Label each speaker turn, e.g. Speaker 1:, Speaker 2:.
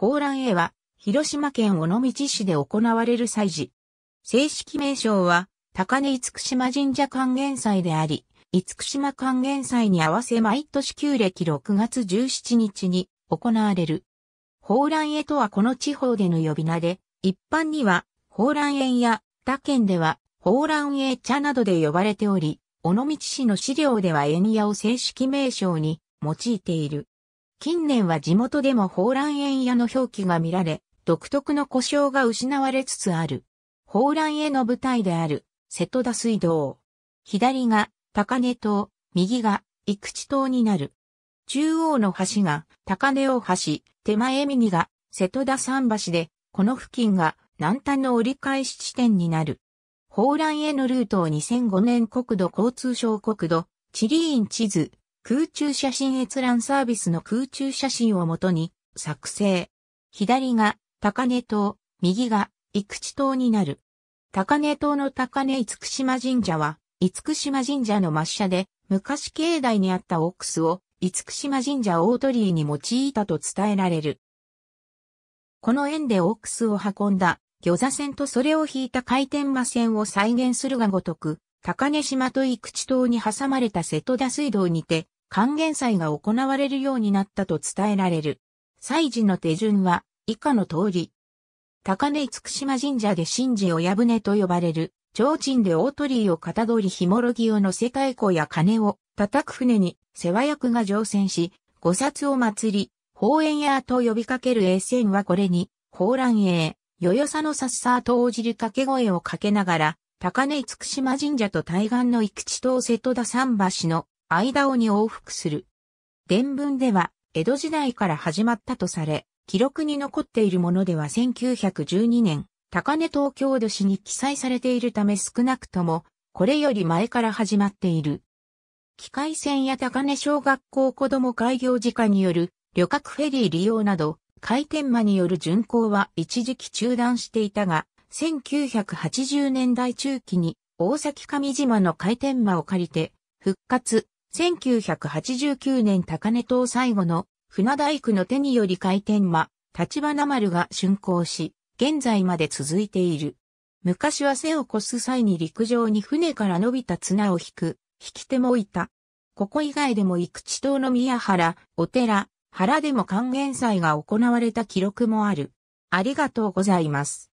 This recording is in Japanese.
Speaker 1: 抱卵絵は、広島県尾道市で行われる祭事。正式名称は、高根厳島神社還元祭であり、厳島還元祭に合わせ毎年旧暦6月17日に行われる。抱卵絵とはこの地方での呼び名で、一般には、抱卵園や他県では、抱卵園茶などで呼ばれており、尾道市の資料では園屋を正式名称に用いている。近年は地元でも宝蘭園屋の表記が見られ、独特の故障が失われつつある。宝蘭への舞台である、瀬戸田水道。左が高根島、右が生地島になる。中央の橋が高根大橋、手前右が瀬戸田桟橋で、この付近が南端の折り返し地点になる。宝蘭へのルートを2005年国土交通省国土、地理院地図、空中写真閲覧サービスの空中写真をもとに作成。左が高根島、右が生地島になる。高根島の高根厳島神社は、厳島神社の抹社で、昔境内にあったオックスを、厳島神社大鳥居に用いたと伝えられる。この縁でオックスを運んだ、魚座線とそれを引いた回転魔線を再現するがごとく、高根島と生地島に挟まれた瀬戸田水道にて、還元祭が行われるようになったと伝えられる。祭事の手順は以下の通り。高根厳島神社で神事親船と呼ばれる、提灯で大鳥居をかたどりひもろぎを乗せ太鼓や鐘を叩く船に世話役が乗船し、五冊を祭り、宝縁屋と呼びかける衛星はこれに、宝蘭へ、よよさのさっさと応じる掛け声をかけながら、高根厳島神社と対岸の生地と瀬戸田桟橋の間をに往復する。伝文では、江戸時代から始まったとされ、記録に残っているものでは1912年、高根東京都市に記載されているため少なくとも、これより前から始まっている。機械船や高根小学校子供開業時間による旅客フェリー利用など、回転間による巡航は一時期中断していたが、1980年代中期に大崎上島の回転間を借りて復活、1989年高根島最後の船大工の手により回転間、立花丸が竣工し、現在まで続いている。昔は背を越す際に陸上に船から伸びた綱を引く、引き手もいた。ここ以外でも生地島の宮原、お寺、原でも還元祭が行われた記録もある。ありがとうございます。